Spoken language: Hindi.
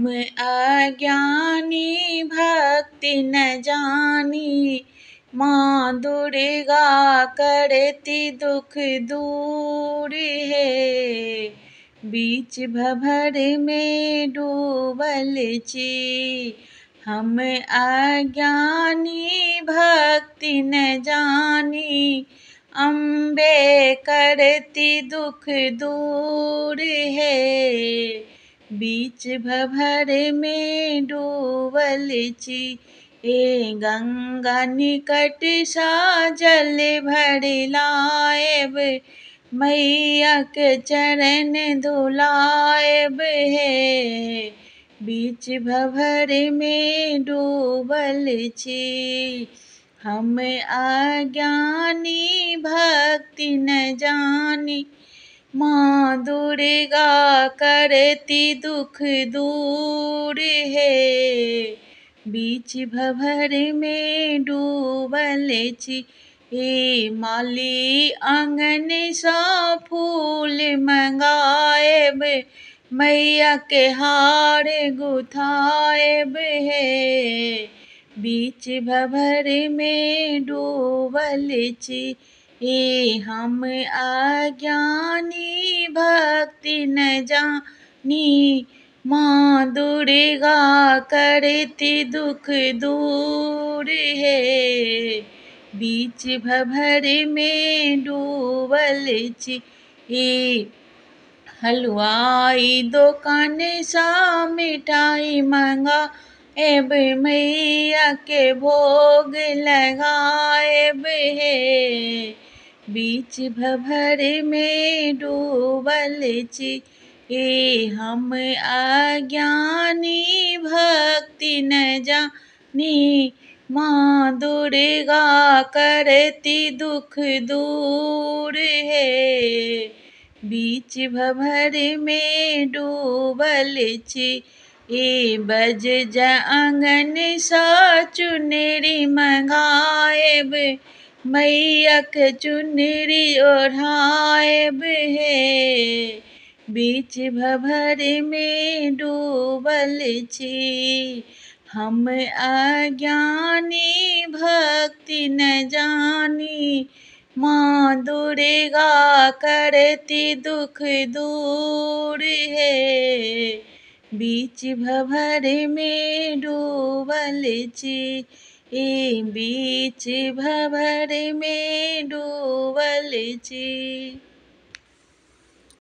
मैं अज्ञानी भक्ति न जानी माँ दुर्गा करती दुख दूर है बीच भभर में डूबल ची हम अज्ञानी भक्ति न जानी अम्बे करती दुख दूर है बीच भभर में डूबल छी हे गंगा निकट सा जल भर लाएब मैया के चरण धुलाएब हे बीच भभर में डूबल छी हम अज्ञानी भक्ति न जानी माँ दुर्गा करती दुख दूर है बीच भवर में डूबल छी हे माली आंगन सा फूल मंगाएब मैया के हार गुथाएब है बीच भवर में डूबल छी हे हम अज्ञानी भक्ति न जानी माँ दुर्गा करती दुख दूर है बीच भर में डूबल छी हलवाई दुकान सा मिठाई मंगा एब मैया के भोग लगाएब है बीच भर में डूबल ची ए हम अज्ञानी भक्ति न जानी माँ दुर्गा करती दुख दूर है बीच भभर में डूबल ची ए बज जा सा चुनरी मंगाएब मैया के चुनरी ओढ़ाएब है बीच भर में डूबल छी हम अज्ञानी भक्ति न जानी माँ दुर्गा करती दुख दूर है बीच भर में डूबल छी बीच भवर में डूबल जी